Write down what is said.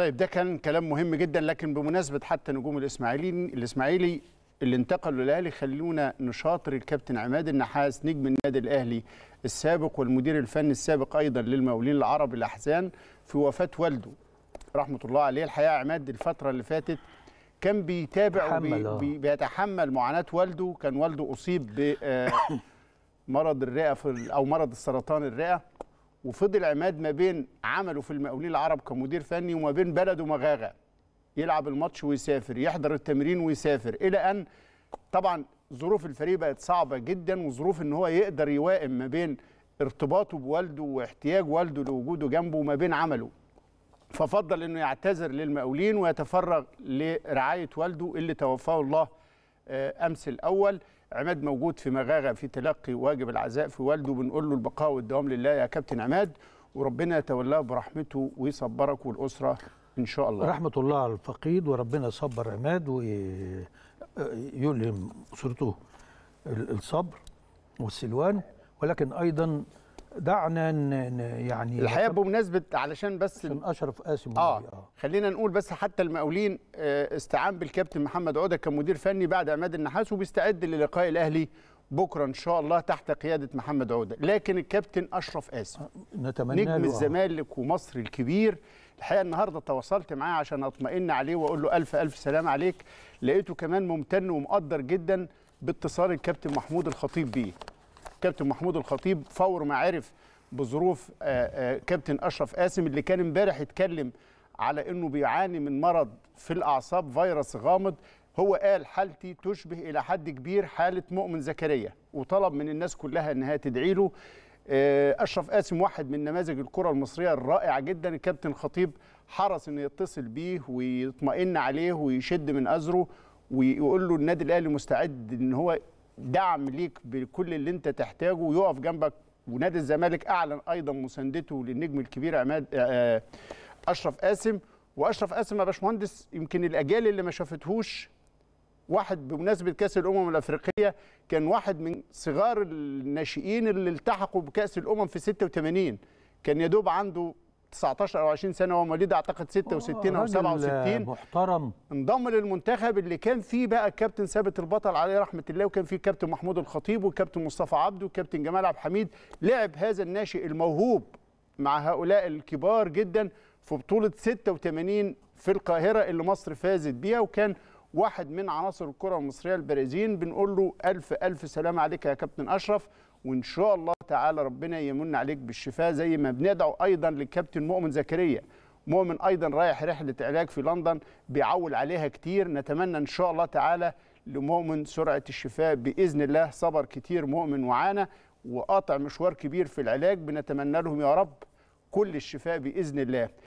طيب ده كان كلام مهم جدا لكن بمناسبه حتى نجوم الاسماعيلي الاسماعيلي اللي انتقلوا للاهلي خلونا نشاطر الكابتن عماد النحاس نجم النادي الاهلي السابق والمدير الفني السابق ايضا للمقاولين العرب الاحزان في وفاه والده رحمه الله عليه الحقيقه عماد الفتره اللي فاتت كان بيتابع وبي آه. بيتحمل معاناه والده كان والده اصيب بمرض الرئه في او مرض السرطان الرئه وفضل عماد ما بين عمله في المقاولين العرب كمدير فني وما بين بلده مغاغه يلعب الماتش ويسافر يحضر التمرين ويسافر الى ان طبعا ظروف الفريق بقت صعبه جدا وظروف ان هو يقدر يوائم ما بين ارتباطه بوالده واحتياج والده لوجوده جنبه وما بين عمله ففضل انه يعتذر للمقاولين ويتفرغ لرعايه والده اللي توفاه الله آه، امس الاول عماد موجود في مغاغه في تلقي واجب العزاء في والده بنقول له البقاء والدوام لله يا كابتن عماد وربنا يتولاه برحمته ويصبرك والاسره ان شاء الله رحمه الله على الفقيد وربنا يصبر عماد ويلهم آه، اسرته الصبر والسلوان ولكن ايضا دعنا يعني الحقيقه بمناسبه علشان بس عشان اشرف قاسم آه, اه خلينا نقول بس حتى المقاولين آه، استعان بالكابتن محمد عوده كمدير فني بعد عماد النحاس وبيستعد للقاء الاهلي بكره ان شاء الله تحت قياده محمد عوده لكن الكابتن اشرف قاسم آه، نتمنى نجم آه. الزمالك ومصر الكبير الحقيقه النهارده تواصلت معاه عشان اطمئن عليه واقول له الف الف سلام عليك لقيته كمان ممتن ومقدر جدا باتصال الكابتن محمود الخطيب بيه كابتن محمود الخطيب فور ما عرف بظروف آه، آه، كابتن اشرف قاسم اللي كان امبارح اتكلم على انه بيعاني من مرض في الاعصاب فيروس غامض هو قال حالتي تشبه الى حد كبير حاله مؤمن زكريا وطلب من الناس كلها انها تدعي له آه، اشرف قاسم واحد من نماذج الكره المصريه الرائعه جدا الكابتن خطيب حرص انه يتصل بيه ويطمئن عليه ويشد من ازره ويقول له النادي الاهلي مستعد ان هو دعم ليك بكل اللي انت تحتاجه ويقف جنبك ونادي الزمالك اعلن ايضا مساندته للنجم الكبير عماد آه، آه، اشرف قاسم واشرف قاسم يا باشمهندس يمكن الاجيال اللي ما شافتهوش واحد بمناسبه كاس الامم الافريقيه كان واحد من صغار الناشئين اللي التحقوا بكاس الامم في 86 كان يا دوب عنده 19 او 20 سنه هو مواليد اعتقد 66 او 67 آه، محترم انضم للمنتخب اللي كان فيه بقى الكابتن ثابت البطل عليه رحمه الله وكان فيه الكابتن محمود الخطيب والكابتن مصطفى عبده والكابتن جمال عبد الحميد لعب هذا الناشئ الموهوب مع هؤلاء الكبار جدا في بطوله 86 في القاهره اللي مصر فازت بيها وكان واحد من عناصر الكره المصريه البارزين بنقول له الف الف سلام عليك يا كابتن اشرف وان شاء الله تعالى ربنا يمن عليك بالشفاء زي ما بندعو ايضا للكابتن مؤمن زكريا مؤمن ايضا رايح رحله علاج في لندن بيعول عليها كتير نتمنى ان شاء الله تعالى لمؤمن سرعه الشفاء باذن الله صبر كتير مؤمن وعانى وقاطع مشوار كبير في العلاج بنتمنى لهم يا رب كل الشفاء باذن الله